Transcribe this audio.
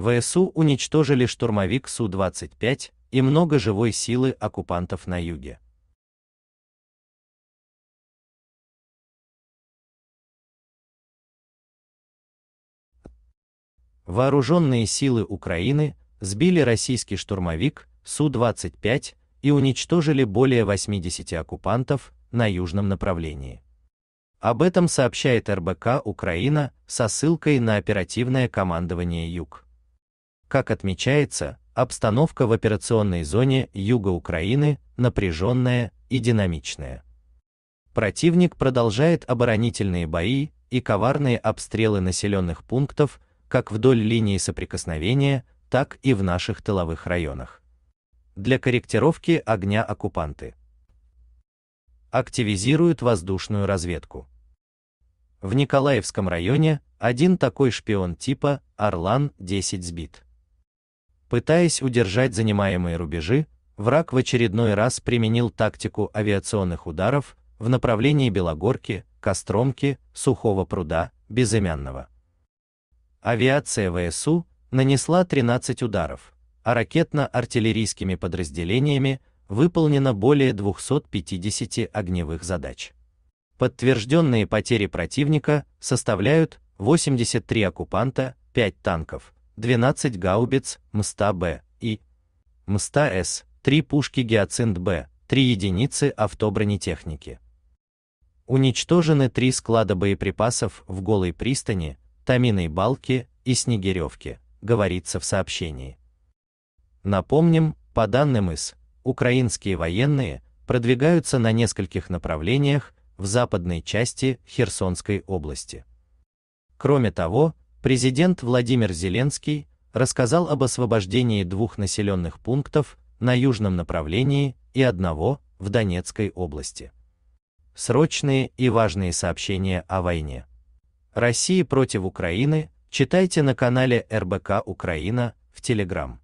ВСУ уничтожили штурмовик Су-25 и много живой силы оккупантов на юге. Вооруженные силы Украины сбили российский штурмовик Су-25 и уничтожили более 80 оккупантов на южном направлении. Об этом сообщает РБК Украина со ссылкой на оперативное командование Юг. Как отмечается, обстановка в операционной зоне юга Украины напряженная и динамичная. Противник продолжает оборонительные бои и коварные обстрелы населенных пунктов как вдоль линии соприкосновения, так и в наших тыловых районах. Для корректировки огня оккупанты активизируют воздушную разведку. В Николаевском районе один такой шпион типа Орлан-10 сбит. Пытаясь удержать занимаемые рубежи, враг в очередной раз применил тактику авиационных ударов в направлении Белогорки, Костромки, Сухого пруда, Безымянного. Авиация ВСУ нанесла 13 ударов, а ракетно-артиллерийскими подразделениями выполнено более 250 огневых задач. Подтвержденные потери противника составляют 83 оккупанта, 5 танков, 12 гаубиц МСТА-Б и МСТА-С, 3 пушки Гиацинт-Б, 3 единицы автобронетехники. Уничтожены три склада боеприпасов в Голой пристани, Таминой балки и Снегиревке, говорится в сообщении. Напомним, по данным из украинские военные продвигаются на нескольких направлениях в западной части Херсонской области. Кроме того, Президент Владимир Зеленский рассказал об освобождении двух населенных пунктов на южном направлении и одного в Донецкой области. Срочные и важные сообщения о войне. России против Украины читайте на канале РБК Украина в Телеграм.